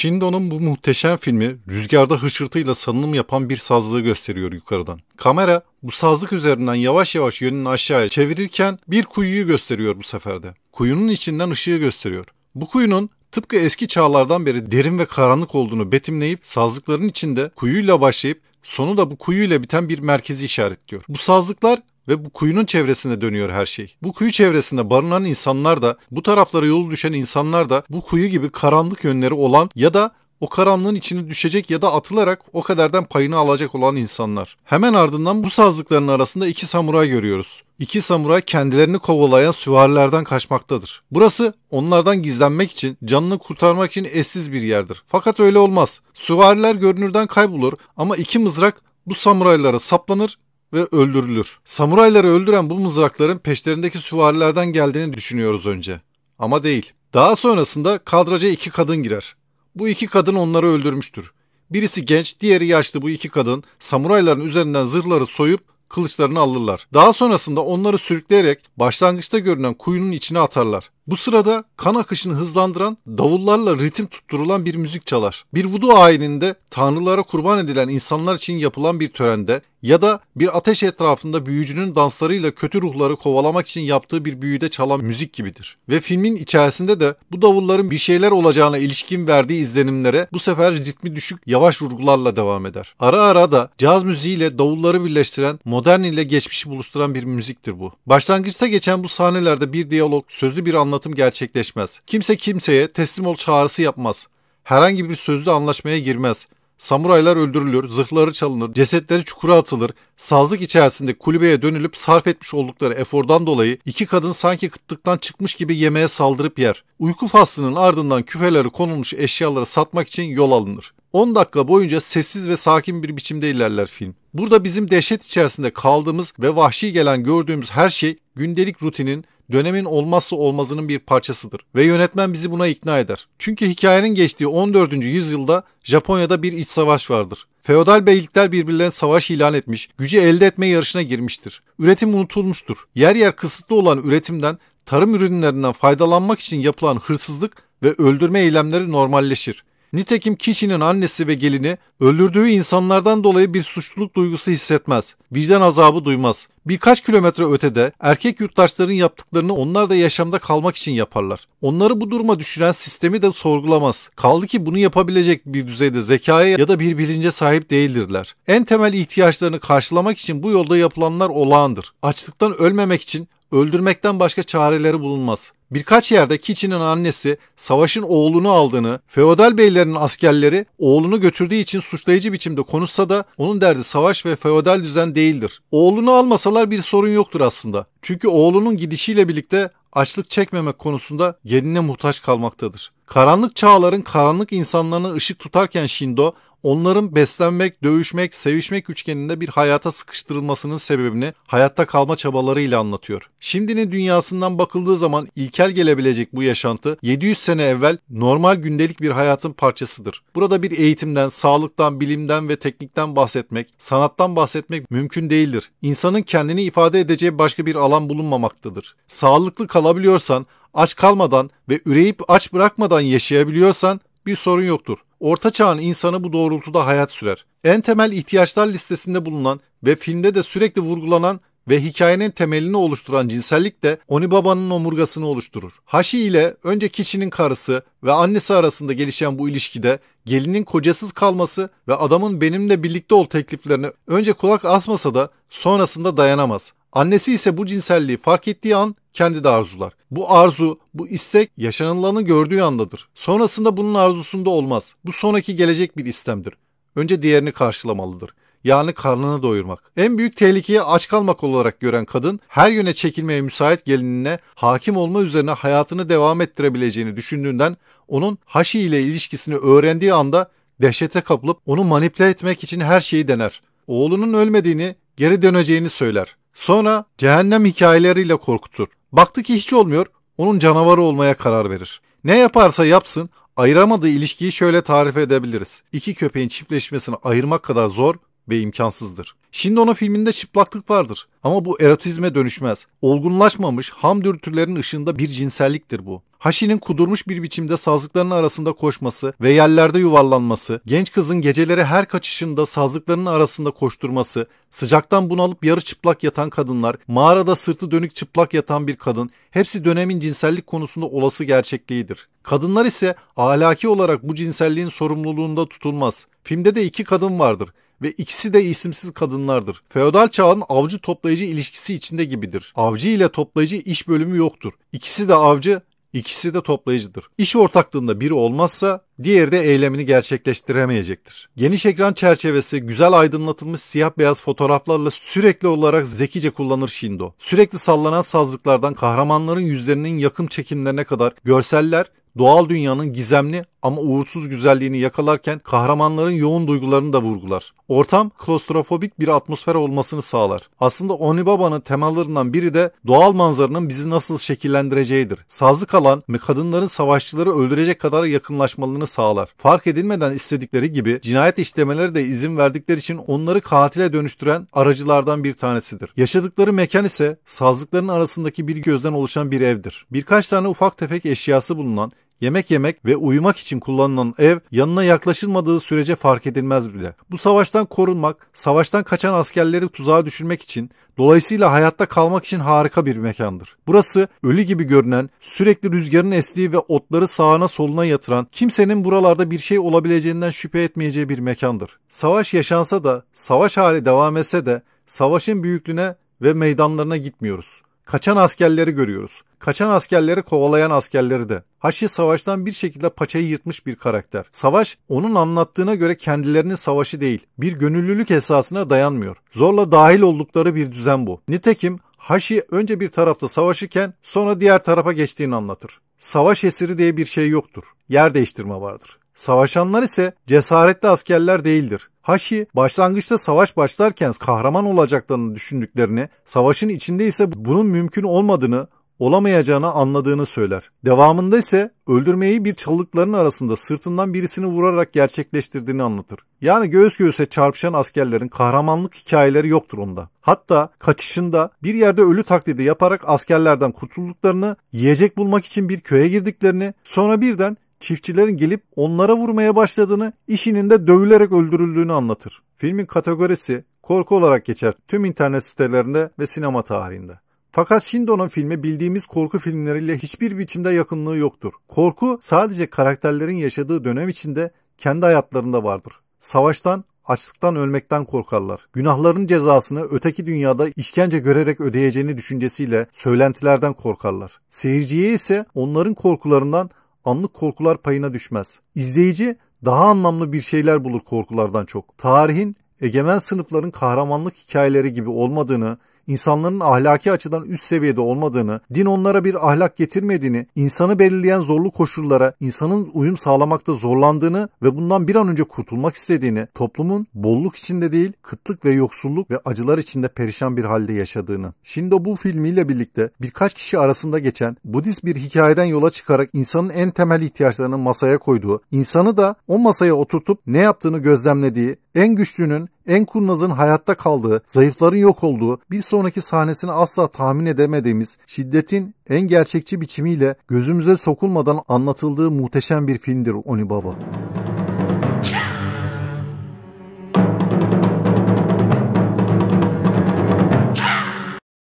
Shindo'nun bu muhteşem filmi rüzgarda hışırtıyla salınım yapan bir sazlığı gösteriyor yukarıdan. Kamera bu sazlık üzerinden yavaş yavaş yönünü aşağıya çevirirken bir kuyuyu gösteriyor bu seferde. Kuyunun içinden ışığı gösteriyor. Bu kuyunun tıpkı eski çağlardan beri derin ve karanlık olduğunu betimleyip sazlıkların içinde kuyuyla başlayıp sonu da bu kuyuyla biten bir merkezi işaretliyor. Bu sazlıklar ve bu kuyunun çevresinde dönüyor her şey. Bu kuyu çevresinde barınan insanlar da bu taraflara yolu düşen insanlar da bu kuyu gibi karanlık yönleri olan ya da o karanlığın içine düşecek ya da atılarak o kaderden payını alacak olan insanlar. Hemen ardından bu sazlıkların arasında iki samuray görüyoruz. İki samuray kendilerini kovalayan süvarilerden kaçmaktadır. Burası onlardan gizlenmek için, canını kurtarmak için eşsiz bir yerdir. Fakat öyle olmaz. Süvariler görünürden kaybolur ama iki mızrak bu samuraylara saplanır ve öldürülür. Samurayları öldüren bu mızrakların peşlerindeki süvarilerden geldiğini düşünüyoruz önce. Ama değil. Daha sonrasında kadraca iki kadın girer. Bu iki kadın onları öldürmüştür. Birisi genç, diğeri yaşlı bu iki kadın samurayların üzerinden zırhları soyup kılıçlarını alırlar. Daha sonrasında onları sürükleyerek başlangıçta görünen kuyunun içine atarlar. Bu sırada kan akışını hızlandıran davullarla ritim tutturulan bir müzik çalar. Bir vudu ayininde tanrılara kurban edilen insanlar için yapılan bir törende ya da bir ateş etrafında büyücünün danslarıyla kötü ruhları kovalamak için yaptığı bir büyüde çalan müzik gibidir. Ve filmin içerisinde de bu davulların bir şeyler olacağına ilişkin verdiği izlenimlere bu sefer ritmi düşük yavaş vurgularla devam eder. Ara ara da caz müziğiyle davulları birleştiren, modern ile geçmişi buluşturan bir müziktir bu. Başlangıçta geçen bu sahnelerde bir diyalog, sözlü bir anlatım gerçekleşmez. Kimse kimseye teslim ol çağrısı yapmaz. Herhangi bir sözlü anlaşmaya girmez Samuraylar öldürülür, zırhları çalınır, cesetleri çukura atılır. Sazlık içerisinde kulübeye dönülüp sarf etmiş oldukları efordan dolayı iki kadın sanki kıtlıktan çıkmış gibi yemeğe saldırıp yer. Uyku faslının ardından küfeleri konulmuş eşyaları satmak için yol alınır. 10 dakika boyunca sessiz ve sakin bir biçimde ilerler film. Burada bizim dehşet içerisinde kaldığımız ve vahşi gelen gördüğümüz her şey gündelik rutinin dönemin olmazsa olmazının bir parçasıdır ve yönetmen bizi buna ikna eder. Çünkü hikayenin geçtiği 14. yüzyılda Japonya'da bir iç savaş vardır. Feodal beylikler birbirlerine savaş ilan etmiş, gücü elde etme yarışına girmiştir. Üretim unutulmuştur. Yer yer kısıtlı olan üretimden, tarım ürünlerinden faydalanmak için yapılan hırsızlık ve öldürme eylemleri normalleşir. Nitekim kişinin annesi ve gelini öldürdüğü insanlardan dolayı bir suçluluk duygusu hissetmez. Vicdan azabı duymaz. Birkaç kilometre ötede erkek yurttaşların yaptıklarını onlar da yaşamda kalmak için yaparlar. Onları bu duruma düşüren sistemi de sorgulamaz. Kaldı ki bunu yapabilecek bir düzeyde zekaya ya da bir bilince sahip değildirler. En temel ihtiyaçlarını karşılamak için bu yolda yapılanlar olağandır. Açlıktan ölmemek için öldürmekten başka çareleri bulunmaz. Birkaç yerde Kiçi'nin annesi savaşın oğlunu aldığını, feodal beylerin askerleri oğlunu götürdüğü için suçlayıcı biçimde konuşsa da onun derdi savaş ve feodal düzen değildir. Oğlunu almasalar bir sorun yoktur aslında. Çünkü oğlunun gidişiyle birlikte açlık çekmemek konusunda yerine muhtaç kalmaktadır. Karanlık çağların karanlık insanlarına ışık tutarken Shindo, onların beslenmek, dövüşmek, sevişmek üçgeninde bir hayata sıkıştırılmasının sebebini hayatta kalma çabalarıyla anlatıyor. Şimdinin dünyasından bakıldığı zaman ilkel gelebilecek bu yaşantı 700 sene evvel normal gündelik bir hayatın parçasıdır. Burada bir eğitimden, sağlıktan, bilimden ve teknikten bahsetmek, sanattan bahsetmek mümkün değildir. İnsanın kendini ifade edeceği başka bir alan bulunmamaktadır. Sağlıklı kalmak kalabiliyorsan, aç kalmadan ve üreyip aç bırakmadan yaşayabiliyorsan bir sorun yoktur. Orta çağın insanı bu doğrultuda hayat sürer. En temel ihtiyaçlar listesinde bulunan ve filmde de sürekli vurgulanan ve hikayenin temelini oluşturan cinsellik de Oni Baba'nın omurgasını oluşturur. Hashi ile önce kişinin karısı ve annesi arasında gelişen bu ilişkide gelinin kocasız kalması ve adamın benimle birlikte ol tekliflerini önce kulak asmasa da sonrasında dayanamaz. Annesi ise bu cinselliği fark ettiği an kendi de arzular. Bu arzu, bu istek yaşanılanı gördüğü andadır. Sonrasında bunun arzusunda olmaz. Bu sonraki gelecek bir istemdir. Önce diğerini karşılamalıdır. Yani karnını doyurmak. En büyük tehlikeye aç kalmak olarak gören kadın her yöne çekilmeye müsait gelinine hakim olma üzerine hayatını devam ettirebileceğini düşündüğünden onun Haşi ile ilişkisini öğrendiği anda dehşete kapılıp onu manipüle etmek için her şeyi dener. Oğlunun ölmediğini, geri döneceğini söyler. Sonra cehennem hikayeleriyle korkutur. Baktı ki hiç olmuyor, onun canavarı olmaya karar verir. Ne yaparsa yapsın, ayıramadığı ilişkiyi şöyle tarif edebiliriz. İki köpeğin çiftleşmesini ayırmak kadar zor ve imkansızdır. Şimdi onun filminde çıplaklık vardır ama bu erotizme dönüşmez. Olgunlaşmamış ham dürtülerin ışığında bir cinselliktir bu. Haşi'nin kudurmuş bir biçimde sazlıkların arasında koşması ve yerlerde yuvarlanması, genç kızın geceleri her kaçışında sazlıkların arasında koşturması, sıcaktan bunalıp yarı çıplak yatan kadınlar, mağarada sırtı dönük çıplak yatan bir kadın, hepsi dönemin cinsellik konusunda olası gerçekliğidir. Kadınlar ise ahlaki olarak bu cinselliğin sorumluluğunda tutulmaz. Filmde de iki kadın vardır ve ikisi de isimsiz kadınlardır. Feodal çağın avcı toplayıcı ilişkisi içinde gibidir. Avcı ile toplayıcı iş bölümü yoktur. İkisi de avcı İkisi de toplayıcıdır. İş ortaklığında biri olmazsa diğeri de eylemini gerçekleştiremeyecektir. Geniş ekran çerçevesi güzel aydınlatılmış siyah beyaz fotoğraflarla sürekli olarak zekice kullanır Shindo. Sürekli sallanan sazlıklardan kahramanların yüzlerinin yakın çekimlerine kadar görseller doğal dünyanın gizemli ama uğursuz güzelliğini yakalarken kahramanların yoğun duygularını da vurgular. Ortam klostrofobik bir atmosfer olmasını sağlar. Aslında Onibaba'nın temalarından biri de doğal manzaranın bizi nasıl şekillendireceğidir. Sazlık alan ve kadınların savaşçıları öldürecek kadar yakınlaşmalarını sağlar. Fark edilmeden istedikleri gibi cinayet işlemeleri de izin verdikleri için onları katile dönüştüren aracılardan bir tanesidir. Yaşadıkları mekan ise sazlıkların arasındaki bir gözden oluşan bir evdir. Birkaç tane ufak tefek eşyası bulunan yemek yemek ve uyumak için kullanılan ev yanına yaklaşılmadığı sürece fark edilmez bile. Bu savaştan korunmak, savaştan kaçan askerleri tuzağa düşürmek için, dolayısıyla hayatta kalmak için harika bir mekandır. Burası ölü gibi görünen, sürekli rüzgarın estiği ve otları sağına soluna yatıran, kimsenin buralarda bir şey olabileceğinden şüphe etmeyeceği bir mekandır. Savaş yaşansa da, savaş hali devam etse de, savaşın büyüklüğüne ve meydanlarına gitmiyoruz. Kaçan askerleri görüyoruz. Kaçan askerleri kovalayan askerleri de. Haşi savaştan bir şekilde paçayı yırtmış bir karakter. Savaş onun anlattığına göre kendilerinin savaşı değil. Bir gönüllülük esasına dayanmıyor. Zorla dahil oldukları bir düzen bu. Nitekim Haşi önce bir tarafta savaşırken sonra diğer tarafa geçtiğini anlatır. Savaş esiri diye bir şey yoktur. Yer değiştirme vardır. Savaşanlar ise cesaretli askerler değildir. Haşi başlangıçta savaş başlarken kahraman olacaklarını düşündüklerini, savaşın içinde ise bunun mümkün olmadığını, olamayacağını anladığını söyler. Devamında ise öldürmeyi bir çalıkların arasında sırtından birisini vurarak gerçekleştirdiğini anlatır. Yani göğüs göğüse çarpışan askerlerin kahramanlık hikayeleri yoktur onda. Hatta kaçışında bir yerde ölü taklidi yaparak askerlerden kurtulduklarını, yiyecek bulmak için bir köye girdiklerini, sonra birden çiftçilerin gelip onlara vurmaya başladığını, işinin de dövülerek öldürüldüğünü anlatır. Filmin kategorisi korku olarak geçer tüm internet sitelerinde ve sinema tarihinde. Fakat Shindo'nun filmi bildiğimiz korku filmleriyle hiçbir biçimde yakınlığı yoktur. Korku sadece karakterlerin yaşadığı dönem içinde kendi hayatlarında vardır. Savaştan, açlıktan ölmekten korkarlar. Günahların cezasını öteki dünyada işkence görerek ödeyeceğini düşüncesiyle söylentilerden korkarlar. Seyirciye ise onların korkularından anlık korkular payına düşmez. İzleyici daha anlamlı bir şeyler bulur korkulardan çok. Tarihin egemen sınıfların kahramanlık hikayeleri gibi olmadığını, insanların ahlaki açıdan üst seviyede olmadığını, din onlara bir ahlak getirmediğini, insanı belirleyen zorlu koşullara insanın uyum sağlamakta zorlandığını ve bundan bir an önce kurtulmak istediğini, toplumun bolluk içinde değil kıtlık ve yoksulluk ve acılar içinde perişan bir halde yaşadığını. Şimdi bu filmiyle birlikte birkaç kişi arasında geçen Budist bir hikayeden yola çıkarak insanın en temel ihtiyaçlarını masaya koyduğu, insanı da o masaya oturtup ne yaptığını gözlemlediği en güçlünün, en kurnazın hayatta kaldığı, zayıfların yok olduğu, bir sonraki sahnesini asla tahmin edemediğimiz, şiddetin en gerçekçi biçimiyle gözümüze sokulmadan anlatıldığı muhteşem bir filmdir Oni Baba.